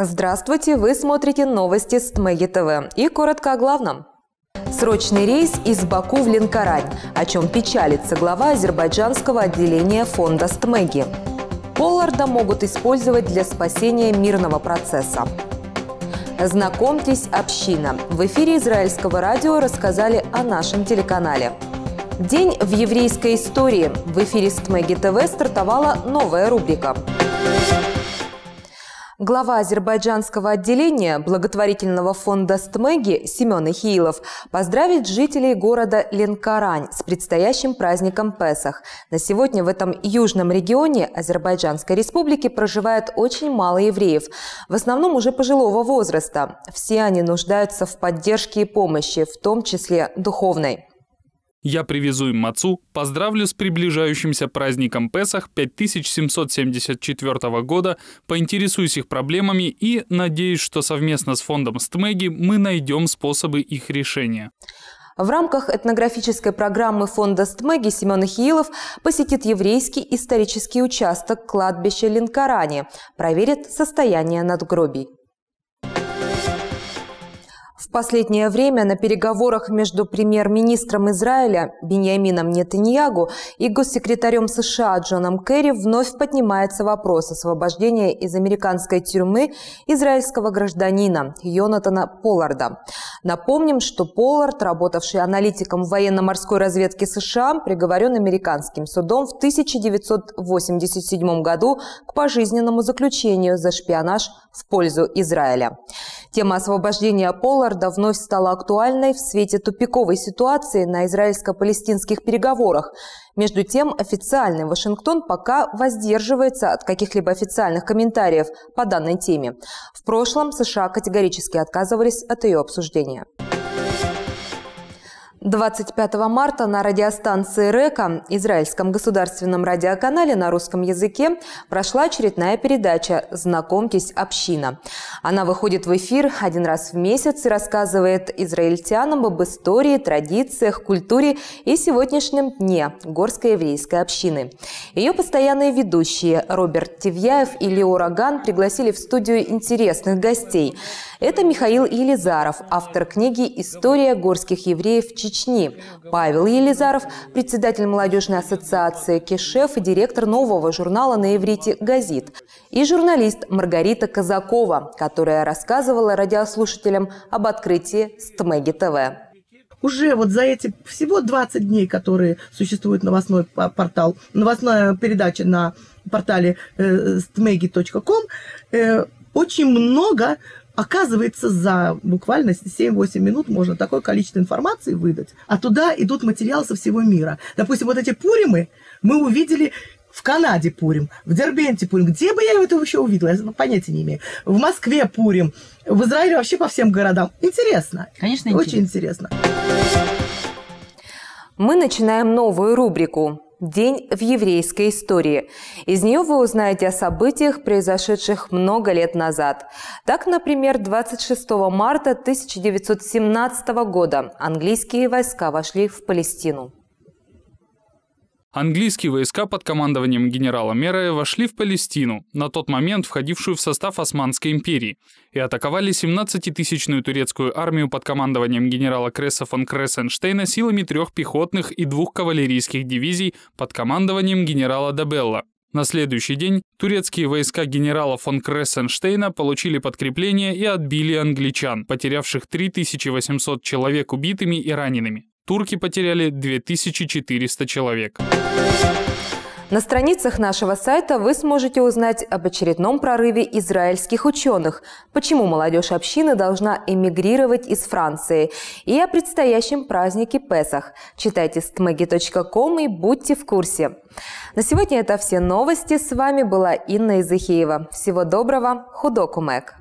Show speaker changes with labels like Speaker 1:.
Speaker 1: Здравствуйте, вы смотрите новости с ТМЕГИ ТВ. И коротко о главном. Срочный рейс из Баку в Ленкорань, о чем печалится глава азербайджанского отделения фонда СТМЭГИ. Полларда могут использовать для спасения мирного процесса. Знакомьтесь, община. В эфире израильского радио рассказали о нашем телеканале. День в еврейской истории. В эфире СТМЭГИ ТВ стартовала новая рубрика. Глава азербайджанского отделения благотворительного фонда «Стмеги» Семен Ихилов поздравит жителей города Ленкарань с предстоящим праздником Песах. На сегодня в этом южном регионе Азербайджанской республики проживает очень мало евреев, в основном уже пожилого возраста. Все они нуждаются в поддержке и помощи, в том числе духовной.
Speaker 2: Я привезу им мацу, поздравлю с приближающимся праздником Песах 5774 года, поинтересуюсь их проблемами и надеюсь, что совместно с фондом Стмеги мы найдем способы их решения.
Speaker 1: В рамках этнографической программы фонда Стмеги Семен Ихиилов посетит еврейский исторический участок кладбища Линкарани, проверит состояние надгробий. В последнее время на переговорах между премьер-министром Израиля Беньямином Нетаньягу и госсекретарем США Джоном Керри вновь поднимается вопрос освобождения из американской тюрьмы израильского гражданина Йонатана Полларда. Напомним, что Поллард, работавший аналитиком военно-морской разведки США, приговорен американским судом в 1987 году к пожизненному заключению за шпионаж в пользу Израиля. Тема освобождения Полларда правда вновь стала актуальной в свете тупиковой ситуации на израильско-палестинских переговорах. Между тем, официальный Вашингтон пока воздерживается от каких-либо официальных комментариев по данной теме. В прошлом США категорически отказывались от ее обсуждения. 25 марта на радиостанции «Река» израильском государственном радиоканале на русском языке прошла очередная передача «Знакомьтесь, община». Она выходит в эфир один раз в месяц и рассказывает израильтянам об истории, традициях, культуре и сегодняшнем дне горской еврейской общины. Ее постоянные ведущие Роберт Тивьяев и Лео Роган пригласили в студию интересных гостей. Это Михаил Елизаров, автор книги «История горских евреев Чечни Чечни. Павел Елизаров, председатель молодежной ассоциации «Кешеф» и директор нового журнала на иврите «Газит». И журналист Маргарита Казакова, которая рассказывала радиослушателям об открытии «Стмеги ТВ»
Speaker 3: уже вот за эти всего 20 дней, которые существует новостной портал, новостная передача на портале stmegi.com, э, э, очень много Оказывается, за буквально 7-8 минут можно такое количество информации выдать, а туда идут материалы со всего мира. Допустим, вот эти пуримы мы увидели в Канаде Пурим, в Дербенте Пурим. Где бы я это вообще увидела? Я понятия не имею. В Москве Пурим, в Израиле вообще по всем городам. Интересно. Конечно, интересно. Очень интересно. Мы начинаем новую рубрику День в еврейской
Speaker 1: истории. Из нее вы узнаете о событиях, произошедших много лет назад. Так, например, 26 марта 1917 года английские войска вошли в Палестину.
Speaker 2: Английские войска под командованием генерала Мерая вошли в Палестину, на тот момент входившую в состав Османской империи, и атаковали 17-тысячную турецкую армию под командованием генерала Кресса фон Крессенштейна силами трех пехотных и двух кавалерийских дивизий под командованием генерала Дабелла. На следующий день турецкие войска генерала фон Крессенштейна получили подкрепление и отбили англичан, потерявших 3800 человек убитыми и ранеными турки потеряли 2400 человек. На
Speaker 1: страницах нашего сайта вы сможете узнать об очередном прорыве израильских ученых, почему молодежь общины должна эмигрировать из Франции, и о предстоящем празднике Песах. Читайте stmagi.com и будьте в курсе. На сегодня это все новости. С вами была Инна Изыхиева. Всего доброго. Худокумек.